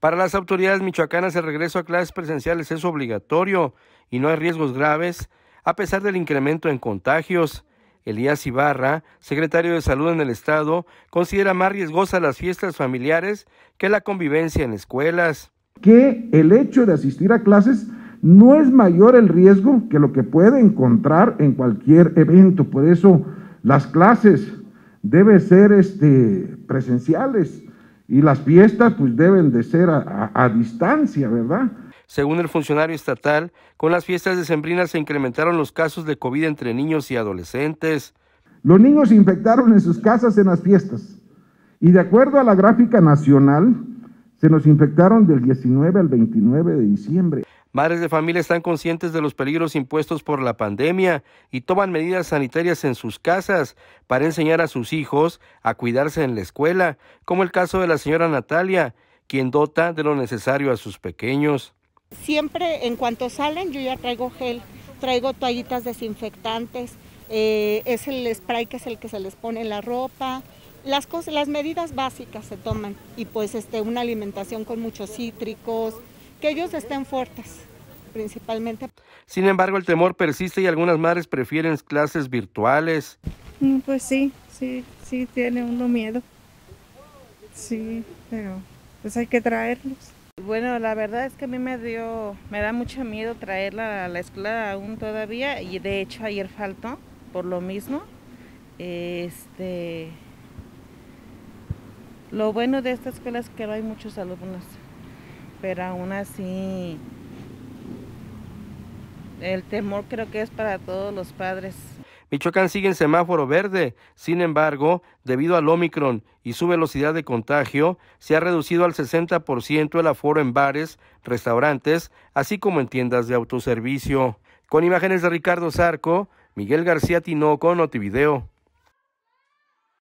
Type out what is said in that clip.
Para las autoridades michoacanas, el regreso a clases presenciales es obligatorio y no hay riesgos graves, a pesar del incremento en contagios. Elías Ibarra, secretario de Salud en el Estado, considera más riesgosas las fiestas familiares que la convivencia en escuelas. Que el hecho de asistir a clases no es mayor el riesgo que lo que puede encontrar en cualquier evento. Por eso las clases deben ser este, presenciales y las fiestas pues deben de ser a, distancia, ¿verdad? Según el funcionario estatal, con las fiestas decembrinas se incrementaron los casos de COVID entre niños y adolescentes. Los niños se infectaron en sus casas en las fiestas y de acuerdo a la gráfica nacional, se nos infectaron del 19 al 29 de diciembre. Madres de familia están conscientes de los peligros impuestos por la pandemia y toman medidas sanitarias en sus casas para enseñar a sus hijos a cuidarse en la escuela, como el caso de la señora Natalia, quien dota de lo necesario a sus pequeños. Siempre en cuanto salen yo ya traigo gel, traigo toallitas desinfectantes, eh, es el spray que es el que se les pone en la ropa, las cosas, las medidas básicas se toman y pues este una alimentación con muchos cítricos, que ellos estén fuertes principalmente. Sin embargo, el temor persiste y algunas madres prefieren clases virtuales. Mm, pues sí, sí, sí, tiene uno miedo. Sí, pero pues hay que traerlos. Bueno, la verdad es que a mí me dio, me da mucho miedo traerla a la escuela aún todavía y de hecho ayer faltó por lo mismo. Este, lo bueno de esta escuela es que no hay muchos alumnos pero aún así el temor creo que es para todos los padres. Michoacán sigue en semáforo verde, sin embargo, debido al Omicron y su velocidad de contagio, se ha reducido al 60% el aforo en bares, restaurantes, así como en tiendas de autoservicio. Con imágenes de Ricardo Zarco, Miguel García Tinoco, Notivideo.